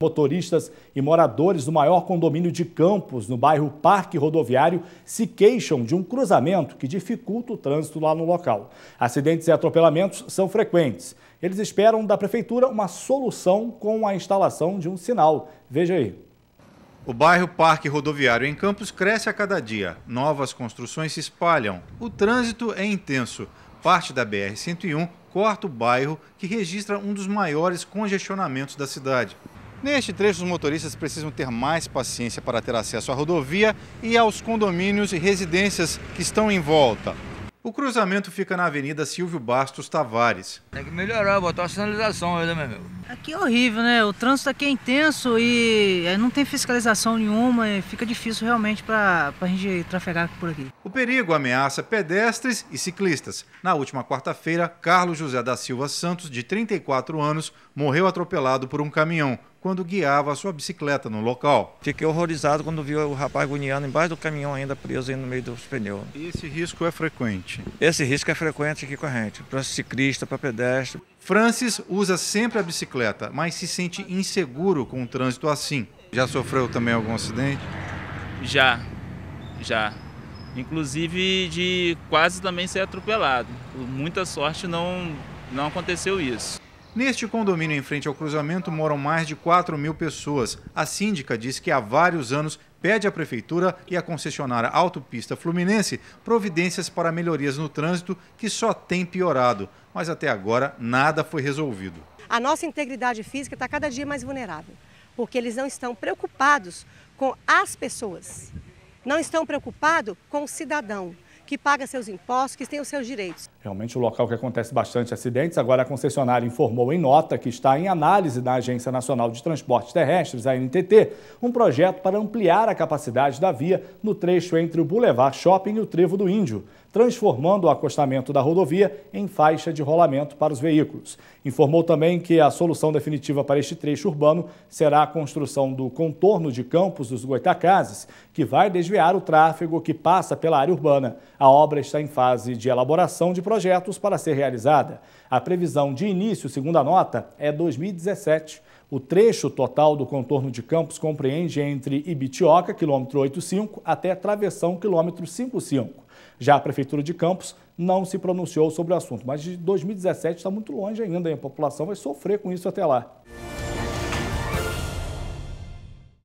Motoristas e moradores do maior condomínio de Campos, no bairro Parque Rodoviário, se queixam de um cruzamento que dificulta o trânsito lá no local. Acidentes e atropelamentos são frequentes. Eles esperam da prefeitura uma solução com a instalação de um sinal. Veja aí. O bairro Parque Rodoviário em Campos cresce a cada dia. Novas construções se espalham. O trânsito é intenso. Parte da BR-101 corta o bairro, que registra um dos maiores congestionamentos da cidade. Neste trecho, os motoristas precisam ter mais paciência para ter acesso à rodovia e aos condomínios e residências que estão em volta. O cruzamento fica na Avenida Silvio Bastos Tavares. Tem que melhorar, botar uma sinalização aí, né, meu amigo? Aqui é horrível, né? O trânsito aqui é intenso e eh, não tem fiscalização nenhuma e fica difícil realmente para a gente trafegar por aqui. O perigo ameaça pedestres e ciclistas. Na última quarta-feira, Carlos José da Silva Santos, de 34 anos, morreu atropelado por um caminhão quando guiava a sua bicicleta no local. Fiquei horrorizado quando vi o rapaz agoniando embaixo do caminhão ainda preso no meio dos pneus. E esse risco é frequente? Esse risco é frequente aqui com a gente, para ciclista, para pedestre. Francis usa sempre a bicicleta, mas se sente inseguro com o trânsito assim. Já sofreu também algum acidente? Já, já. Inclusive de quase também ser atropelado. Por muita sorte não, não aconteceu isso. Neste condomínio em frente ao cruzamento moram mais de 4 mil pessoas. A síndica diz que há vários anos pede à Prefeitura e à concessionária Autopista Fluminense providências para melhorias no trânsito, que só tem piorado, mas até agora nada foi resolvido. A nossa integridade física está cada dia mais vulnerável, porque eles não estão preocupados com as pessoas, não estão preocupados com o cidadão que paga seus impostos, que tem os seus direitos. Realmente o local que acontece bastante acidentes. Agora a concessionária informou em nota que está em análise na Agência Nacional de Transportes Terrestres, a NTT, um projeto para ampliar a capacidade da via no trecho entre o Boulevard Shopping e o Trevo do Índio, transformando o acostamento da rodovia em faixa de rolamento para os veículos. Informou também que a solução definitiva para este trecho urbano será a construção do contorno de Campos dos Goitacazes, que vai desviar o tráfego que passa pela área urbana. A obra está em fase de elaboração de projetos para ser realizada. A previsão de início, segundo a nota, é 2017. O trecho total do contorno de Campos compreende entre Ibitioca, quilômetro 85, até Travessão, quilômetro 55. Já a Prefeitura de Campos não se pronunciou sobre o assunto, mas de 2017 está muito longe ainda, e a população vai sofrer com isso até lá.